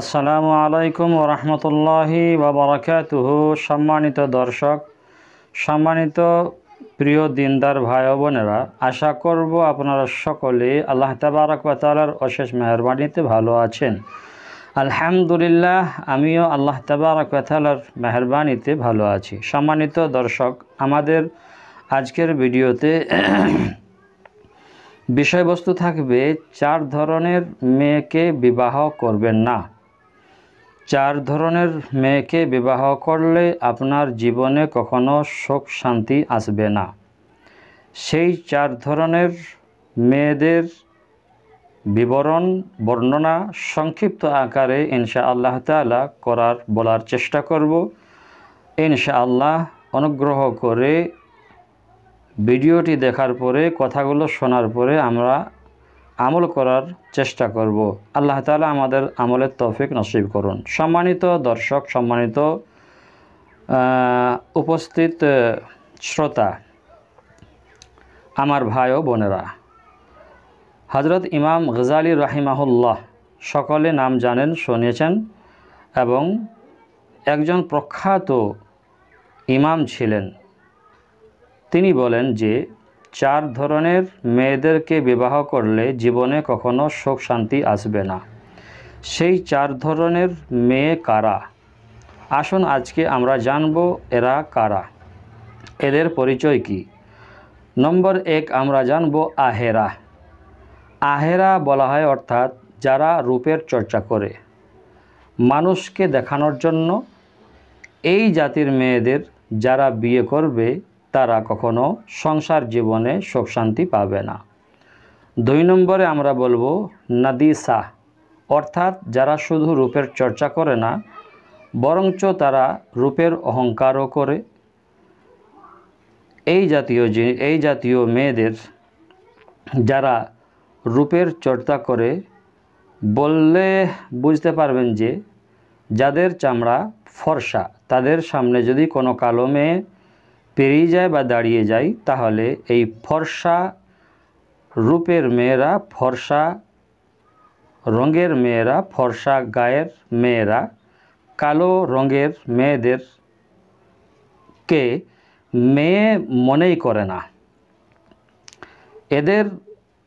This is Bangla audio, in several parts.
আসসালামু আলাইকুম ওরহমতুল্লাহি বাবরাকাতুহ সম্মানিত দর্শক সম্মানিত প্রিয় দিনদার ভাই বোনেরা আশা করব আপনারা সকলে আল্লাহ তালার অশেষ মেহরবানিতে ভালো আছেন আলহামদুলিল্লাহ আমিও আল্লাহ তালার মেহরবানিতে ভালো আছি সম্মানিত দর্শক আমাদের আজকের ভিডিওতে বিষয়বস্তু থাকবে চার ধরনের মেয়েকে বিবাহ করবেন না চার ধরনের মেয়েকে বিবাহ করলে আপনার জীবনে কখনো সুখ শান্তি আসবে না সেই চার ধরনের মেয়েদের বিবরণ বর্ণনা সংক্ষিপ্ত আকারে ইনশা আল্লাহ তালা করার বলার চেষ্টা করব ইনশা আল্লাহ অনুগ্রহ করে ভিডিওটি দেখার পরে কথাগুলো শোনার পরে আমরা আমল করার চেষ্টা করব। আল্লাহ তালা আমাদের আমলের তৌফিক নসিব করুন সম্মানিত দর্শক সম্মানিত উপস্থিত শ্রোতা আমার ভাই ও বোনেরা হজরত ইমাম গজালি রাহিমাহুল্লাহ সকলে নাম জানেন শুনিয়েছেন এবং একজন প্রখ্যাত ইমাম ছিলেন তিনি বলেন যে চার ধরনের মেয়েদেরকে বিবাহ করলে জীবনে কখনো সুখ শান্তি আসবে না সেই চার ধরনের মেয়ে কারা আসুন আজকে আমরা জানব এরা কারা এদের পরিচয় কি নম্বর এক আমরা জানব আহেরা আহেরা বলা হয় অর্থাৎ যারা রূপের চর্চা করে মানুষকে দেখানোর জন্য এই জাতির মেয়েদের যারা বিয়ে করবে তারা কখনো সংসার জীবনে সুখ শান্তি পাবে না দুই নম্বরে আমরা বলবো নাদিসা অর্থাৎ যারা শুধু রূপের চর্চা করে না বরঞ্চ তারা রূপের অহংকারও করে এই জাতীয় এই জাতীয় মেয়েদের যারা রূপের চর্চা করে বললে বুঝতে পারবেন যে যাদের চামড়া ফর্সা তাদের সামনে যদি কোনো কালো মেয়ে পেরিয়ে যায় বা দাঁড়িয়ে যায় তাহলে এই ফর্সা রূপের মেয়েরা ফর্সা রঙের মেয়েরা ফর্সা গায়ের মেয়েরা কালো রঙের মেয়েদের কে মেয়ে মনেই করে না এদের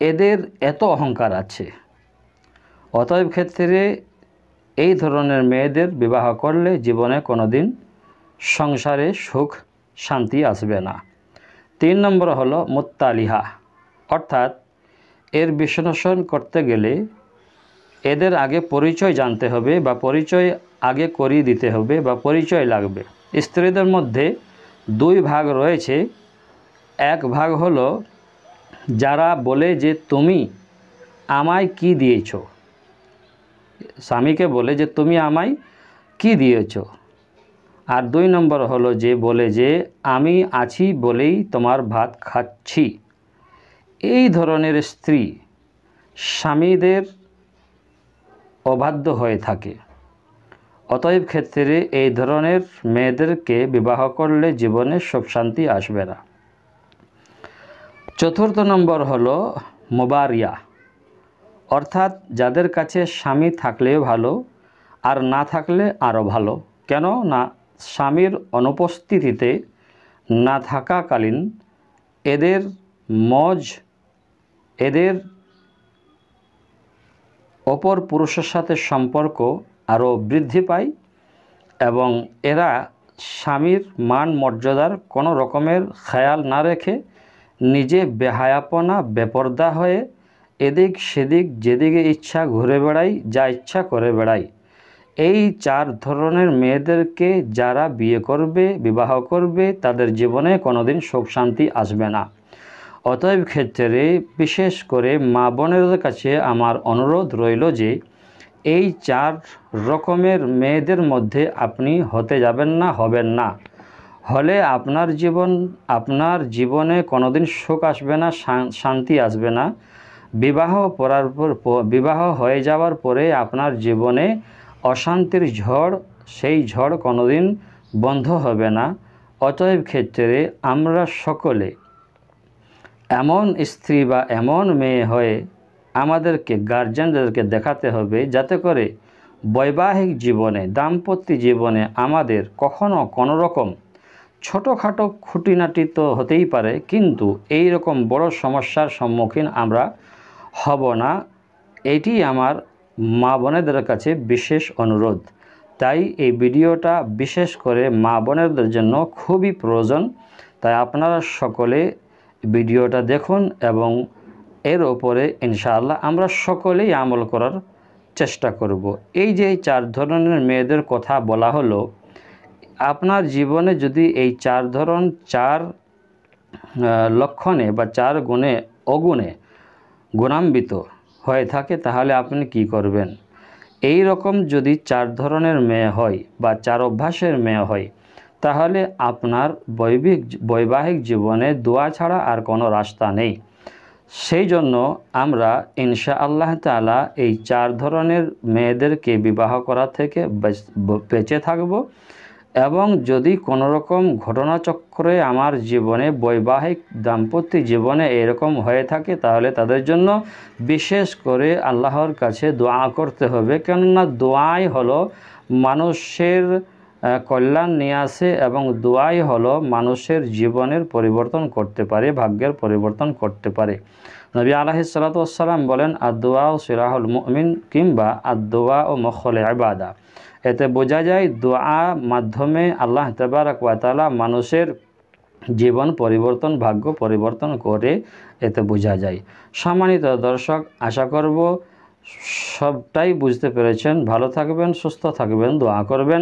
এদের এত অহংকার আছে অতএব ক্ষেত্রে এই ধরনের মেয়েদের বিবাহ করলে জীবনে কোনোদিন সংসারে সুখ শান্তি আসবে না তিন নম্বর হলো মোত্তালিহা অর্থাৎ এর বিশ্লেষণ করতে গেলে এদের আগে পরিচয় জানতে হবে বা পরিচয় আগে করিয়ে দিতে হবে বা পরিচয় লাগবে স্ত্রীদের মধ্যে দুই ভাগ রয়েছে এক ভাগ হলো যারা বলে যে তুমি আমায় কি দিয়েছ স্বামীকে বলে যে তুমি আমায় কি দিয়েছো আর দুই নম্বর হলো যে বলে যে আমি আছি বলেই তোমার ভাত খাচ্ছি এই ধরনের স্ত্রী স্বামীদের অবাধ্য হয়ে থাকে অতএব ক্ষেত্রে এই ধরনের মেয়েদেরকে বিবাহ করলে জীবনে সুখ শান্তি আসবে না চতুর্থ নম্বর হলো মোবারিয়া অর্থাৎ যাদের কাছে স্বামী থাকলেও ভালো আর না থাকলে আরও ভালো কেন না স্বামীর অনুপস্থিতিতে না থাকাকালীন এদের মজ এদের অপর পুরুষের সাথে সম্পর্ক আরও বৃদ্ধি পায় এবং এরা স্বামীর মান মর্যাদার কোনো রকমের খেয়াল না রেখে নিজে বেহায়াপনা বেপর্দা হয়ে এদিক সেদিক যেদিকে ইচ্ছা ঘুরে বেড়াই যা ইচ্ছা করে বেড়ায় এই চার ধরনের মেয়েদেরকে যারা বিয়ে করবে বিবাহ করবে তাদের জীবনে কোনোদিন সুখ শান্তি আসবে না অতএব ক্ষেত্রে বিশেষ করে মা বোনের কাছে আমার অনুরোধ রইল যে এই চার রকমের মেয়েদের মধ্যে আপনি হতে যাবেন না হবেন না হলে আপনার জীবন আপনার জীবনে কোনোদিন সুখ আসবে না শান্তি আসবে না বিবাহ পড়ার পর বিবাহ হয়ে যাওয়ার পরে আপনার জীবনে অশান্তির ঝড় সেই ঝড় কোনোদিন বন্ধ হবে না অতএব ক্ষেত্রে আমরা সকলে এমন স্ত্রী বা এমন মেয়ে হয়ে আমাদেরকে গার্জেনদেরকে দেখাতে হবে যাতে করে বৈবাহিক জীবনে দাম্পত্য জীবনে আমাদের কখনো কোনো রকম ছোটোখাটো খুঁটিনাটি তো হতেই পারে কিন্তু এই রকম বড় সমস্যার সম্মুখীন আমরা হব না এটি আমার মা বোনেদের কাছে বিশেষ অনুরোধ তাই এই ভিডিওটা বিশেষ করে মা বোনেদের জন্য খুবই প্রয়োজন তাই আপনারা সকলে ভিডিওটা দেখুন এবং এর ওপরে ইনশাআল্লাহ আমরা সকলেই আমল করার চেষ্টা করব। এই যে চার ধরনের মেয়েদের কথা বলা হলো আপনার জীবনে যদি এই চার ধরন চার লক্ষণে বা চার গুণে অগুণে গুণান্বিত হয়ে থাকে তাহলে আপনি কি করবেন এই রকম যদি চার ধরনের মেয়ে হয় বা চার অভ্যাসের মেয়ে হয় তাহলে আপনার বৈবিক বৈবাহিক জীবনে দোয়া ছাড়া আর কোনো রাস্তা নেই সেই জন্য আমরা ইনশা আল্লাহ তালা এই চার ধরনের মেয়েদেরকে বিবাহ করা থেকে বেঁচে থাকব এবং যদি কোনো রকম ঘটনাচক্রে আমার জীবনে বৈবাহিক দাম্পত্য জীবনে এরকম হয়ে থাকে তাহলে তাদের জন্য বিশেষ করে আল্লাহর কাছে দোয়া করতে হবে কেননা দোয়াই হলো মানুষের কল্যাণ নিয়ে আসে এবং দোয়াই হলো মানুষের জীবনের পরিবর্তন করতে পারে ভাগ্যের পরিবর্তন করতে পারে নবী আলাহি সালাতাম বলেন আদোয়া ও সিরাহুল মুমিন কিংবা আদোয়া ও মখলে আবাদা এতে বোঝা যায় দোয়া মাধ্যমে আল্লাহ তাবারকালা মানুষের জীবন পরিবর্তন ভাগ্য পরিবর্তন করে এতে বোঝা যায় সম্মানিত দর্শক আশা করব সবটাই বুঝতে পেরেছেন ভালো থাকবেন সুস্থ থাকবেন দোয়া করবেন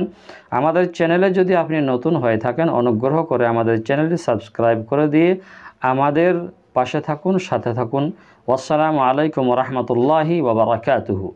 আমাদের চ্যানেলে যদি আপনি নতুন হয়ে থাকেন অনুগ্রহ করে আমাদের চ্যানেলটি সাবস্ক্রাইব করে দিয়ে আমাদের পাশে থাকুন সাথে থাকুন আসসালামু আলাইকুম রহমতুল্লাহি বাবরাকাতুহু